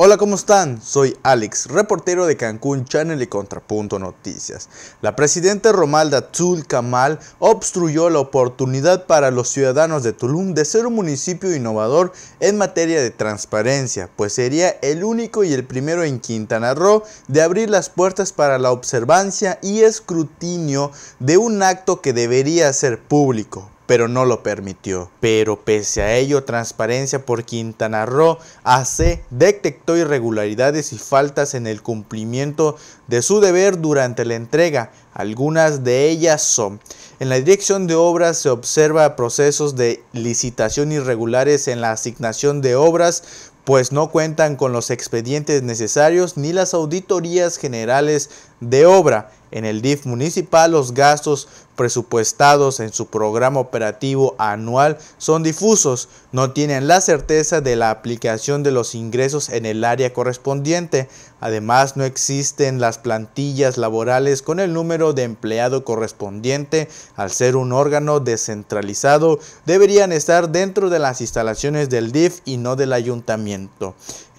Hola, ¿cómo están? Soy Alex, reportero de Cancún Channel y Contrapunto Noticias. La presidenta Romalda Tzul Kamal obstruyó la oportunidad para los ciudadanos de Tulum de ser un municipio innovador en materia de transparencia, pues sería el único y el primero en Quintana Roo de abrir las puertas para la observancia y escrutinio de un acto que debería ser público, pero no lo permitió. Pero pese a ello, Transparencia por Quintana Roo AC detectó irregularidades y faltas en el cumplimiento de su deber durante la entrega. Algunas de ellas son, en la dirección de obras se observa procesos de licitación irregulares en la asignación de obras pues no cuentan con los expedientes necesarios ni las auditorías generales de obra. En el DIF municipal los gastos presupuestados en su programa operativo anual son difusos, no tienen la certeza de la aplicación de los ingresos en el área correspondiente, además no existen las plantillas laborales con el número de empleado correspondiente, al ser un órgano descentralizado deberían estar dentro de las instalaciones del DIF y no del ayuntamiento y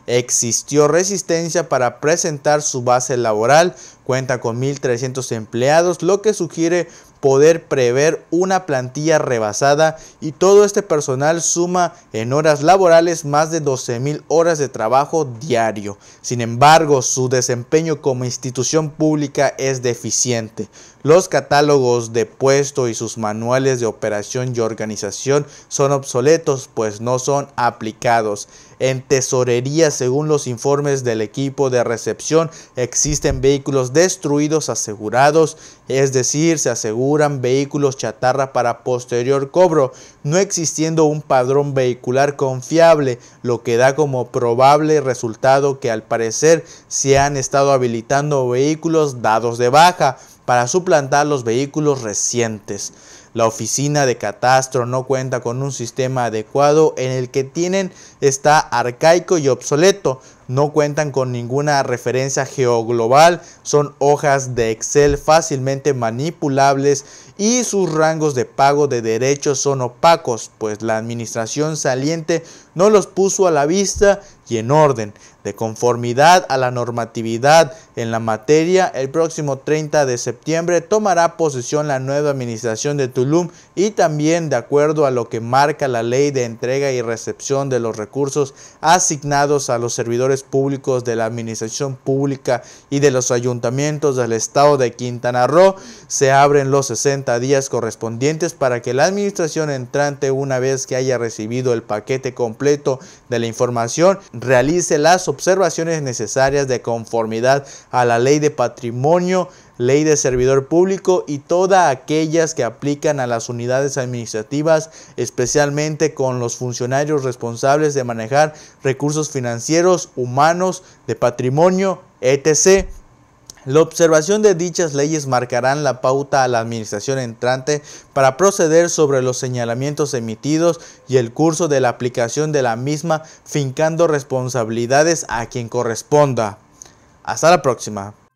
existió resistencia para presentar su base laboral. Cuenta con 1.300 empleados, lo que sugiere poder prever una plantilla rebasada y todo este personal suma en horas laborales más de 12.000 horas de trabajo diario. Sin embargo, su desempeño como institución pública es deficiente. Los catálogos de puesto y sus manuales de operación y organización son obsoletos pues no son aplicados. En tesorerías según los informes del equipo de recepción, existen vehículos destruidos asegurados, es decir, se aseguran vehículos chatarra para posterior cobro, no existiendo un padrón vehicular confiable, lo que da como probable resultado que al parecer se han estado habilitando vehículos dados de baja para suplantar los vehículos recientes. La oficina de catastro no cuenta con un sistema adecuado en el que tienen está arcaico y obsoleto, no cuentan con ninguna referencia geoglobal, son hojas de Excel fácilmente manipulables y sus rangos de pago de derechos son opacos, pues la administración saliente no los puso a la vista y en orden. De conformidad a la normatividad en la materia, el próximo 30 de septiembre tomará posesión la nueva administración de Tulum y también de acuerdo a lo que marca la ley de entrega y recepción de los recursos asignados a los servidores públicos de la administración pública y de los ayuntamientos del estado de Quintana Roo, se abren los 60 días correspondientes para que la administración entrante, una vez que haya recibido el paquete completo de la información, realice las observaciones necesarias de conformidad a la ley de patrimonio ley de servidor público y todas aquellas que aplican a las unidades administrativas, especialmente con los funcionarios responsables de manejar recursos financieros, humanos, de patrimonio, etc. La observación de dichas leyes marcarán la pauta a la administración entrante para proceder sobre los señalamientos emitidos y el curso de la aplicación de la misma, fincando responsabilidades a quien corresponda. Hasta la próxima.